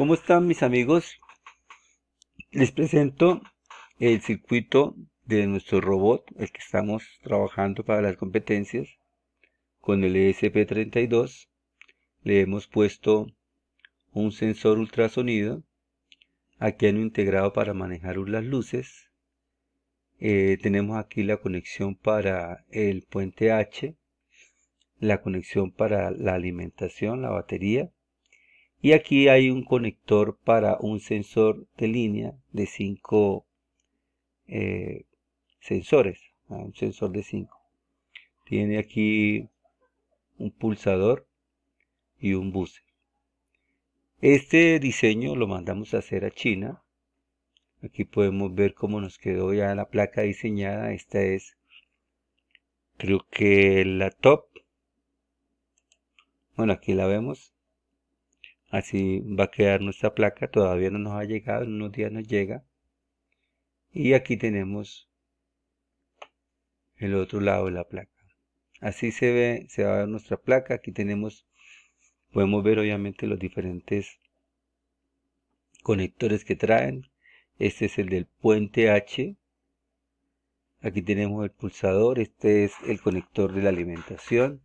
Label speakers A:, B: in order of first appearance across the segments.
A: ¿Cómo están mis amigos? Les presento el circuito de nuestro robot, el que estamos trabajando para las competencias. Con el ESP32 le hemos puesto un sensor ultrasonido, aquí han integrado para manejar las luces. Eh, tenemos aquí la conexión para el puente H, la conexión para la alimentación, la batería, y aquí hay un conector para un sensor de línea de 5 eh, sensores ah, un sensor de 5 tiene aquí un pulsador y un bus este diseño lo mandamos a hacer a China aquí podemos ver cómo nos quedó ya la placa diseñada esta es creo que la top bueno aquí la vemos Así va a quedar nuestra placa, todavía no nos ha llegado, en unos días nos llega. Y aquí tenemos el otro lado de la placa. Así se ve, se va a ver nuestra placa. Aquí tenemos, podemos ver obviamente los diferentes conectores que traen. Este es el del puente H. Aquí tenemos el pulsador, este es el conector de la alimentación.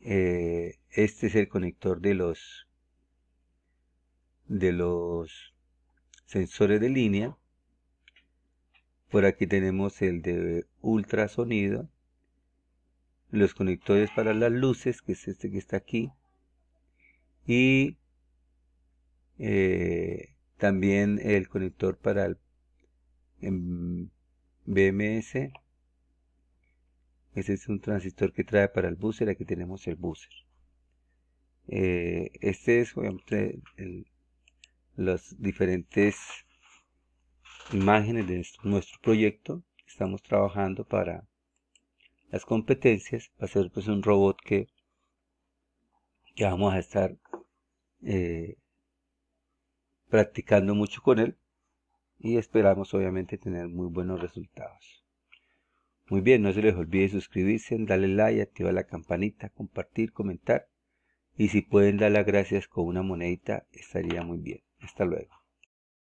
A: Eh, este es el conector de los de los sensores de línea por aquí tenemos el de ultrasonido los conectores para las luces que es este que está aquí y eh, también el conector para el em, BMS ese es un transistor que trae para el buzzer aquí tenemos el buzzer eh, este es obviamente las diferentes imágenes de nuestro, proyecto. Estamos trabajando para las competencias. Va a ser pues un robot que vamos a estar eh, practicando mucho con él y esperamos obviamente tener muy buenos resultados. Muy bien, no se les olvide suscribirse, darle like, activar la campanita, compartir, comentar y si pueden dar las gracias con una monedita estaría muy bien. Hasta luego.